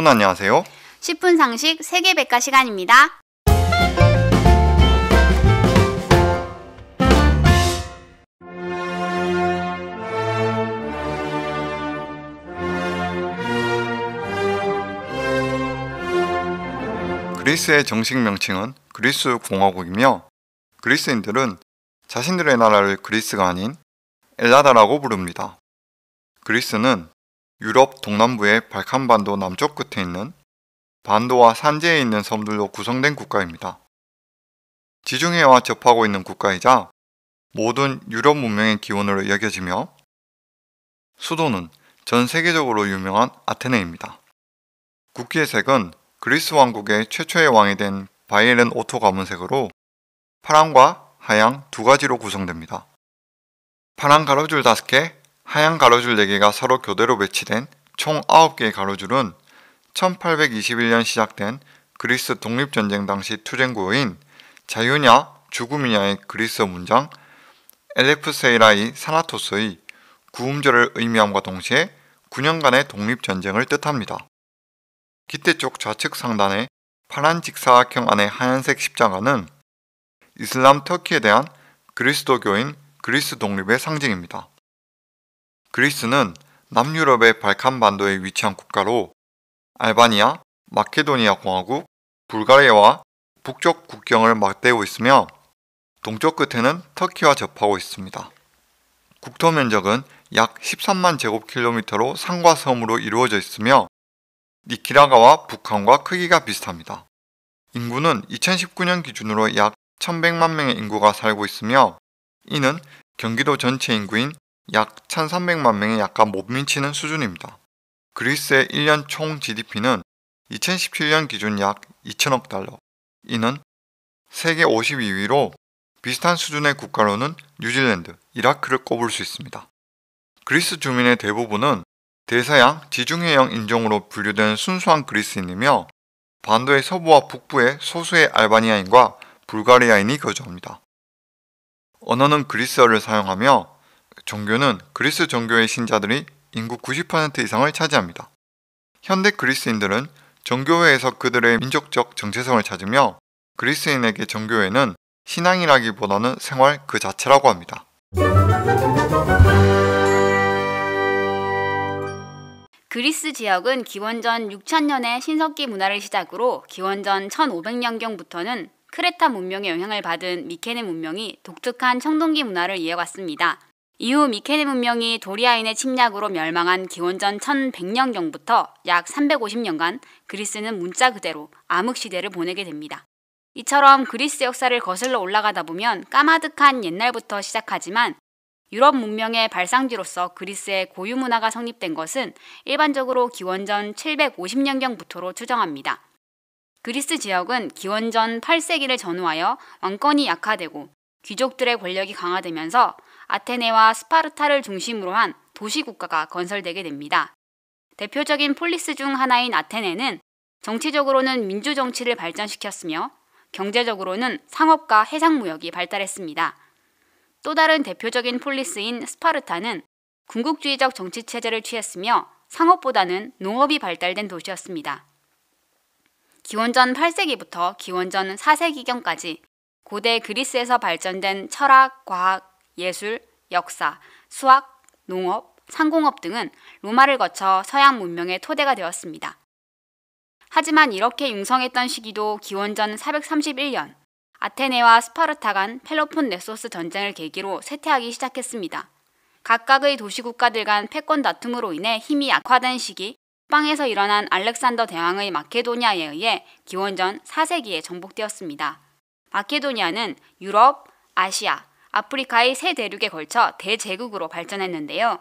여러분 안녕하세요. 10분 상식 세계 백과 시간입니다. 그리스의 정식 명칭은 그리스 공화국이며 그리스인들은 자신들의 나라를 그리스가 아닌 엘라다라고 부릅니다. 그리스는 유럽 동남부의 발칸반도 남쪽 끝에 있는 반도와 산지에 있는 섬들로 구성된 국가입니다. 지중해와 접하고 있는 국가이자 모든 유럽 문명의 기원으로 여겨지며 수도는 전 세계적으로 유명한 아테네입니다. 국기의 색은 그리스 왕국의 최초의 왕이 된 바이에른 오토 가문색으로 파랑과 하양 두 가지로 구성됩니다. 파랑 가로줄 5개, 하얀 가로줄 4개가 서로 교대로 배치된 총 9개의 가로줄은 1821년 시작된 그리스 독립전쟁 당시 투쟁구호인 자유냐 죽음이냐의 그리스 문장 엘렉프세이라이 사나토스의 구음절을 의미함과 동시에 9년간의 독립전쟁을 뜻합니다. 기태쪽 좌측 상단의 파란 직사각형 안의 하얀색 십자가는 이슬람 터키에 대한 그리스도교인 그리스 독립의 상징입니다. 그리스는 남유럽의 발칸 반도에 위치한 국가로 알바니아, 마케도니아 공화국, 불가리아와 북쪽 국경을 맞대고 있으며 동쪽 끝에는 터키와 접하고 있습니다. 국토 면적은 약 13만 제곱킬로미터로 산과 섬으로 이루어져 있으며 니키라가와 북한과 크기가 비슷합니다. 인구는 2019년 기준으로 약 1100만 명의 인구가 살고 있으며 이는 경기도 전체 인구인 약 1,300만 명이 약간 못 미치는 수준입니다. 그리스의 1년 총 GDP는 2017년 기준 약 2천억 달러. 이는 세계 52위로 비슷한 수준의 국가로는 뉴질랜드, 이라크를 꼽을 수 있습니다. 그리스 주민의 대부분은 대서양 지중해형 인종으로 분류된 순수한 그리스인이며 반도의 서부와 북부의 소수의 알바니아인과 불가리아인이 거주합니다. 언어는 그리스어를 사용하며 종교는 그리스 종교의 신자들이 인구 90% 이상을 차지합니다. 현대 그리스인들은 종교회에서 그들의 민족적 정체성을 찾으며 그리스인에게 종교회는 신앙이라기보다는 생활 그 자체라고 합니다. 그리스 지역은 기원전 6천년의 신석기 문화를 시작으로 기원전 1500년경부터는 크레타 문명의 영향을 받은 미케네 문명이 독특한 청동기 문화를 이어갔습니다. 이후 미케네 문명이 도리아인의 침략으로 멸망한 기원전 1100년경부터 약 350년간 그리스는 문자 그대로 암흑시대를 보내게 됩니다. 이처럼 그리스 역사를 거슬러 올라가다 보면 까마득한 옛날부터 시작하지만 유럽 문명의 발상지로서 그리스의 고유 문화가 성립된 것은 일반적으로 기원전 750년경부터로 추정합니다. 그리스 지역은 기원전 8세기를 전후하여 왕권이 약화되고 귀족들의 권력이 강화되면서 아테네와 스파르타를 중심으로 한 도시국가가 건설되게 됩니다. 대표적인 폴리스 중 하나인 아테네는 정치적으로는 민주정치를 발전시켰으며 경제적으로는 상업과 해상무역이 발달했습니다. 또 다른 대표적인 폴리스인 스파르타는 궁극주의적 정치체제를 취했으며 상업보다는 농업이 발달된 도시였습니다. 기원전 8세기부터 기원전 4세기경까지 고대 그리스에서 발전된 철학, 과학, 예술, 역사, 수학, 농업, 상공업 등은 로마를 거쳐 서양 문명의 토대가 되었습니다. 하지만 이렇게 융성했던 시기도 기원전 431년 아테네와 스파르타 간 펠로폰 네소스 전쟁을 계기로 쇠퇴하기 시작했습니다. 각각의 도시 국가들 간 패권 다툼으로 인해 힘이 약화된 시기 빵에서 일어난 알렉산더 대왕의 마케도니아에 의해 기원전 4세기에 정복되었습니다. 마케도니아는 유럽, 아시아, 아프리카의 세 대륙에 걸쳐 대제국으로 발전했는데요.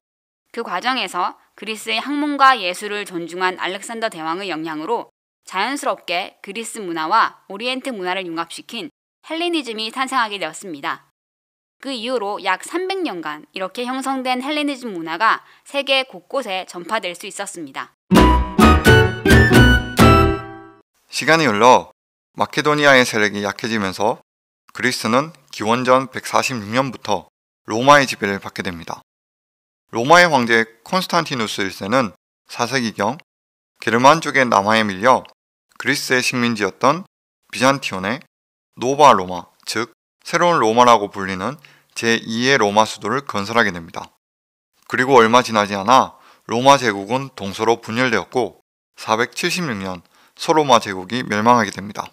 그 과정에서 그리스의 학문과 예술을 존중한 알렉산더 대왕의 영향으로 자연스럽게 그리스 문화와 오리엔트 문화를 융합시킨 헬레니즘이 탄생하게 되었습니다. 그 이후로 약 300년간 이렇게 형성된 헬레니즘 문화가 세계 곳곳에 전파될 수 있었습니다. 시간이 흘러 마케도니아의 세력이 약해지면서 그리스는 기원전 146년부터 로마의 지배를 받게 됩니다. 로마의 황제 콘스탄티누스 1세는 4세기경 게르만 쪽의 남하에 밀려 그리스의 식민지였던 비잔티온의 노바 로마, 즉 새로운 로마라고 불리는 제2의 로마 수도를 건설하게 됩니다. 그리고 얼마 지나지 않아 로마 제국은 동서로 분열되었고 476년 소로마 제국이 멸망하게 됩니다.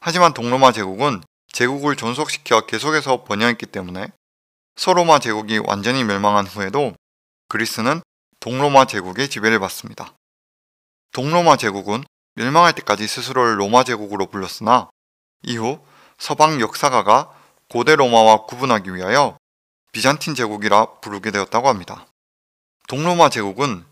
하지만 동로마 제국은 제국을 존속시켜 계속해서 번영했기 때문에 서로마 제국이 완전히 멸망한 후에도 그리스는 동로마 제국의 지배를 받습니다. 동로마 제국은 멸망할 때까지 스스로를 로마 제국으로 불렀으나 이후 서방 역사가가 고대 로마와 구분하기 위하여 비잔틴 제국이라 부르게 되었다고 합니다. 동로마 제국은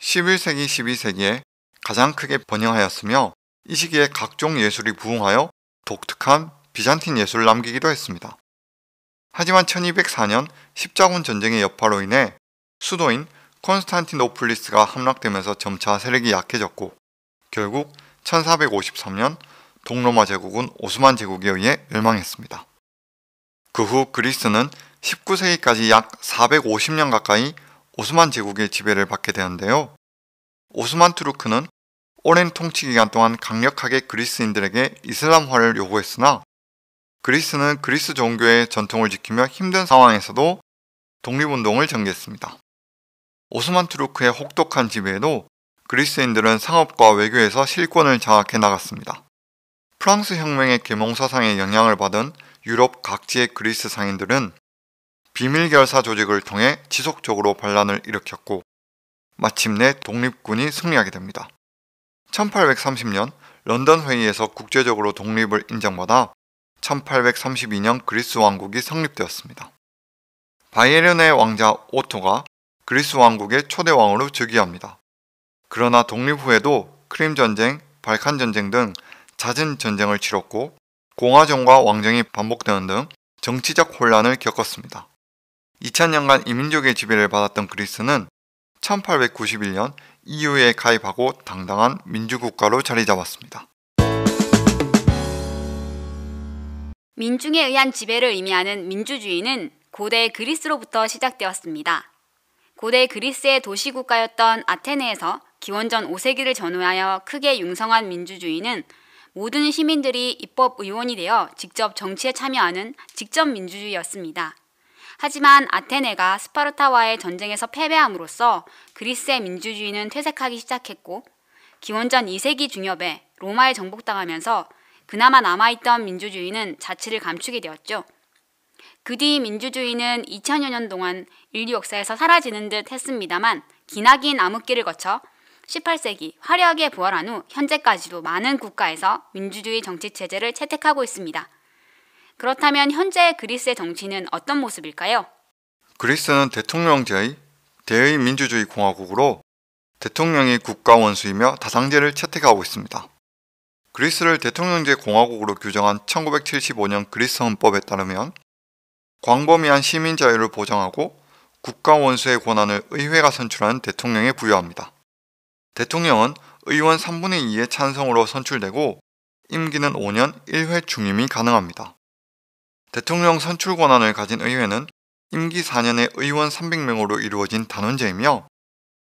11세기 12세기에 가장 크게 번영하였으며 이 시기에 각종 예술이 부흥하여 독특한 비잔틴 예술을 남기기도 했습니다. 하지만 1204년 십자군 전쟁의 여파로 인해 수도인 콘스탄티노플리스가 함락되면서 점차 세력이 약해졌고 결국 1453년 동로마 제국은 오스만 제국에 의해 멸망했습니다. 그 후 그리스는 19세기까지 약 450년 가까이 오스만 제국의 지배를 받게 되는데요. 오스만 투르크는 오랜 통치 기간 동안 강력하게 그리스인들에게 이슬람화를 요구했으나 그리스는 그리스 종교의 전통을 지키며 힘든 상황에서도 독립운동을 전개했습니다. 오스만 투르크의 혹독한 지배에도 그리스인들은 상업과 외교에서 실권을 장악해 나갔습니다. 프랑스 혁명의 계몽 사상에 영향을 받은 유럽 각지의 그리스 상인들은 비밀결사 조직을 통해 지속적으로 반란을 일으켰고 마침내 독립군이 승리하게 됩니다. 1830년 런던 회의에서 국제적으로 독립을 인정받아 1832년 그리스 왕국이 성립되었습니다. 바이에른의 왕자 오토가 그리스 왕국의 초대 왕으로 즉위합니다. 그러나 독립 후에도 크림 전쟁, 발칸 전쟁 등 잦은 전쟁을 치렀고 공화정과 왕정이 반복되는 등 정치적 혼란을 겪었습니다. 2000년간 이민족의 지배를 받았던 그리스는 1891년 EU에 가입하고 당당한 민주국가로 자리 잡았습니다. 민중에 의한 지배를 의미하는 민주주의는 고대 그리스로부터 시작되었습니다. 고대 그리스의 도시국가였던 아테네에서 기원전 5세기를 전후하여 크게 융성한 민주주의는 모든 시민들이 입법 의원이 되어 직접 정치에 참여하는 직접 민주주의였습니다. 하지만 아테네가 스파르타와의 전쟁에서 패배함으로써 그리스의 민주주의는 퇴색하기 시작했고 기원전 2세기 중엽에 로마에 정복당하면서 그나마 남아있던 민주주의는 자취를 감추게 되었죠. 그 뒤 민주주의는 2000여 년 동안 인류 역사에서 사라지는 듯 했습니다만 기나긴 암흑기를 거쳐 18세기 화려하게 부활한 후 현재까지도 많은 국가에서 민주주의 정치 체제를 채택하고 있습니다. 그렇다면 현재 그리스의 정치는 어떤 모습일까요? 그리스는 대통령제의 대의민주주의 공화국으로 대통령이 국가 원수이며 다상제를 채택하고 있습니다. 그리스를 대통령제 공화국으로 규정한 1975년 그리스 헌법에 따르면 광범위한 시민 자유를 보장하고 국가 원수의 권한을 의회가 선출한 대통령에 부여합니다. 대통령은 의원 3분의 2의 찬성으로 선출되고 임기는 5년 1회 중임이 가능합니다. 대통령 선출 권한을 가진 의회는 임기 4년의 의원 300명으로 이루어진 단원제이며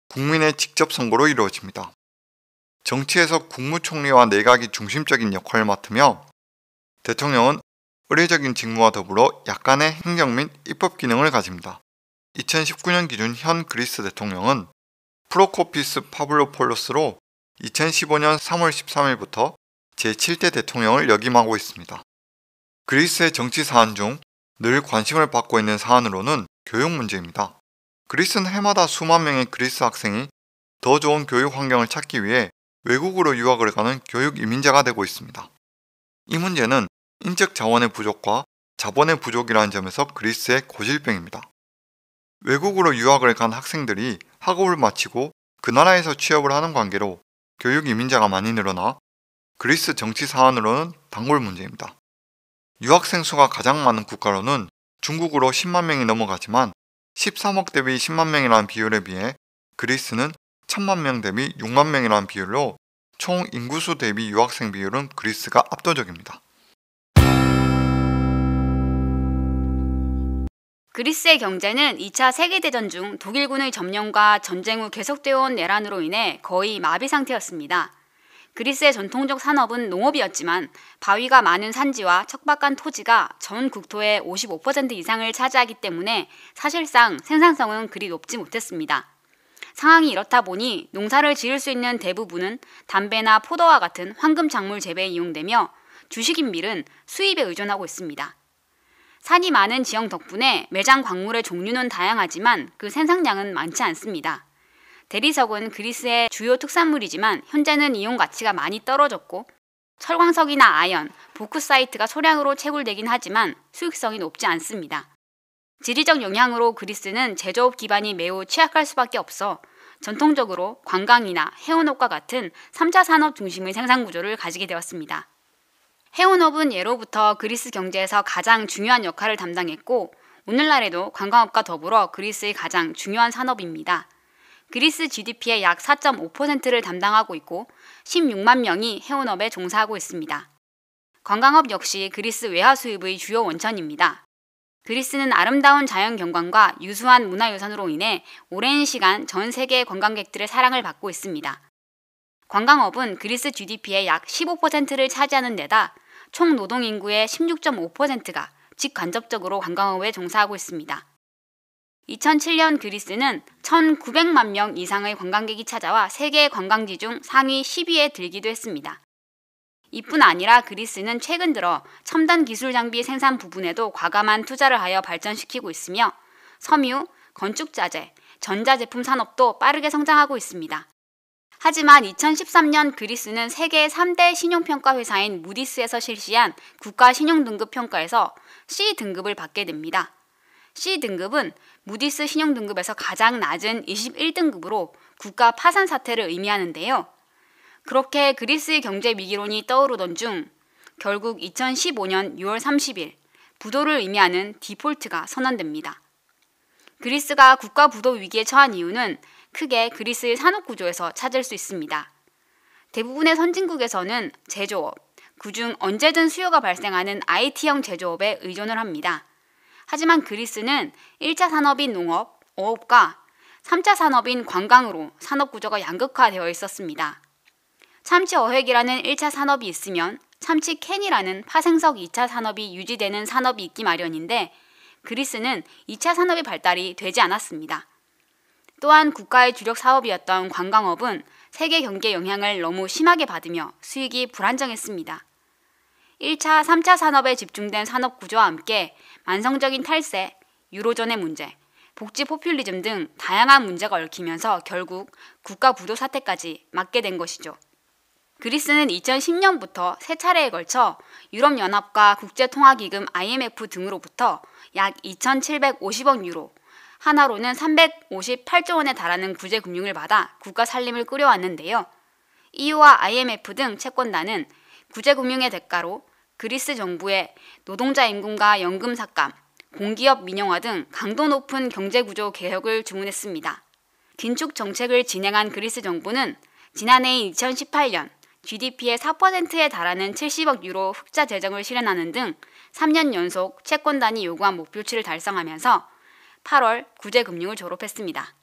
국민의 직접 선거로 이루어집니다. 정치에서 국무총리와 내각이 중심적인 역할을 맡으며 대통령은 의례적인 직무와 더불어 약간의 행정 및 입법 기능을 가집니다. 2019년 기준 현 그리스 대통령은 프로코피스 파블로폴로스로 2015년 3월 13일부터 제7대 대통령을 역임하고 있습니다. 그리스의 정치 사안 중 늘 관심을 받고 있는 사안으로는 교육 문제입니다. 그리스는 해마다 수만 명의 그리스 학생이 더 좋은 교육 환경을 찾기 위해 외국으로 유학을 가는 교육 이민자가 되고 있습니다. 이 문제는 인적 자원의 부족과 자본의 부족이라는 점에서 그리스의 고질병입니다. 외국으로 유학을 간 학생들이 학업을 마치고 그 나라에서 취업을 하는 관계로 교육 이민자가 많이 늘어나 그리스 정치 사안으로는 단골 문제입니다. 유학생 수가 가장 많은 국가로는 중국으로 10만 명이 넘어가지만 13억 대비 10만 명이라는 비율에 비해 그리스는 1 천만 명 대비 6만 명이라는 비율로 총 인구수 대비 유학생 비율은 그리스가 압도적입니다. 그리스의 경제는 2차 세계대전 중 독일군의 점령과 전쟁 후 계속되어 온 내란으로 인해 거의 마비 상태였습니다. 그리스의 전통적 산업은 농업이었지만 바위가 많은 산지와 척박한 토지가 전 국토의 55% 이상을 차지하기 때문에 사실상 생산성은 그리 높지 못했습니다. 상황이 이렇다 보니 농사를 지을 수 있는 대부분은 담배나 포도와 같은 황금 작물 재배에 이용되며 주식인밀은 수입에 의존하고 있습니다. 산이 많은 지형 덕분에 매장 광물의 종류는 다양하지만 그 생산량은 많지 않습니다. 대리석은 그리스의 주요 특산물이지만 현재는 이용 가치가 많이 떨어졌고 철광석이나 아연, 보크사이트가 소량으로 채굴되긴 하지만 수익성이 높지 않습니다. 지리적 영향으로 그리스는 제조업 기반이 매우 취약할 수밖에 없어 전통적으로 관광이나 해운업과 같은 3차 산업 중심의 생산 구조를 가지게 되었습니다. 해운업은 예로부터 그리스 경제에서 가장 중요한 역할을 담당했고 오늘날에도 관광업과 더불어 그리스의 가장 중요한 산업입니다. 그리스 GDP의 약 4.5%를 담당하고 있고 16만 명이 해운업에 종사하고 있습니다. 관광업 역시 그리스 외화 수입의 주요 원천입니다. 그리스는 아름다운 자연 경관과 유수한 문화유산으로 인해 오랜 시간 전 세계 관광객들의 사랑을 받고 있습니다. 관광업은 그리스 GDP의 약 15%를 차지하는 데다 총 노동 인구의 16.5%가 직간접적으로 관광업에 종사하고 있습니다. 2007년 그리스는 1,900만 명 이상의 관광객이 찾아와 세계 관광지 중 상위 10위에 들기도 했습니다. 이뿐 아니라 그리스는 최근 들어 첨단 기술 장비 생산 부분에도 과감한 투자를 하여 발전시키고 있으며 섬유, 건축자재, 전자제품 산업도 빠르게 성장하고 있습니다. 하지만 2013년 그리스는 세계 3대 신용평가 회사인 무디스에서 실시한 국가 신용등급 평가에서 C등급을 받게 됩니다. C등급은 무디스 신용등급에서 가장 낮은 21등급으로 국가 파산 사태를 의미하는데요. 그렇게 그리스의 경제 위기론이 떠오르던 중 결국 2015년 6월 30일 부도를 의미하는 디폴트가 선언됩니다. 그리스가 국가 부도 위기에 처한 이유는 크게 그리스의 산업 구조에서 찾을 수 있습니다. 대부분의 선진국에서는 제조업, 그중 언제든 수요가 발생하는 IT형 제조업에 의존을 합니다. 하지만 그리스는 1차 산업인 농업, 어업과 3차 산업인 관광으로 산업 구조가 양극화되어 있었습니다. 참치 어획이라는 1차 산업이 있으면 참치 캔이라는 파생석 2차 산업이 유지되는 산업이 있기 마련인데 그리스는 2차 산업이 발달이 되지 않았습니다. 또한 국가의 주력 사업이었던 관광업은 세계 경제 영향을 너무 심하게 받으며 수익이 불안정했습니다. 1차, 3차 산업에 집중된 산업 구조와 함께 만성적인 탈세, 유로존의 문제, 복지 포퓰리즘 등 다양한 문제가 얽히면서 결국 국가 부도 사태까지 맞게 된 것이죠. 그리스는 2010년부터 세 차례에 걸쳐 유럽연합과 국제통화기금 IMF 등으로부터 약 2,750억 유로, 하나로는 358조 원에 달하는 구제금융을 받아 국가 살림을 꾸려왔는데요 EU와 IMF 등 채권단은 구제금융의 대가로 그리스 정부의 노동자 임금과 연금 삭감, 공기업 민영화 등 강도 높은 경제구조 개혁을 주문했습니다. 긴축 정책을 진행한 그리스 정부는 지난해인 2018년 GDP의 4%에 달하는 70억 유로 흑자 재정을 실현하는 등 3년 연속 채권단이 요구한 목표치를 달성하면서 8월 구제금융을 졸업했습니다.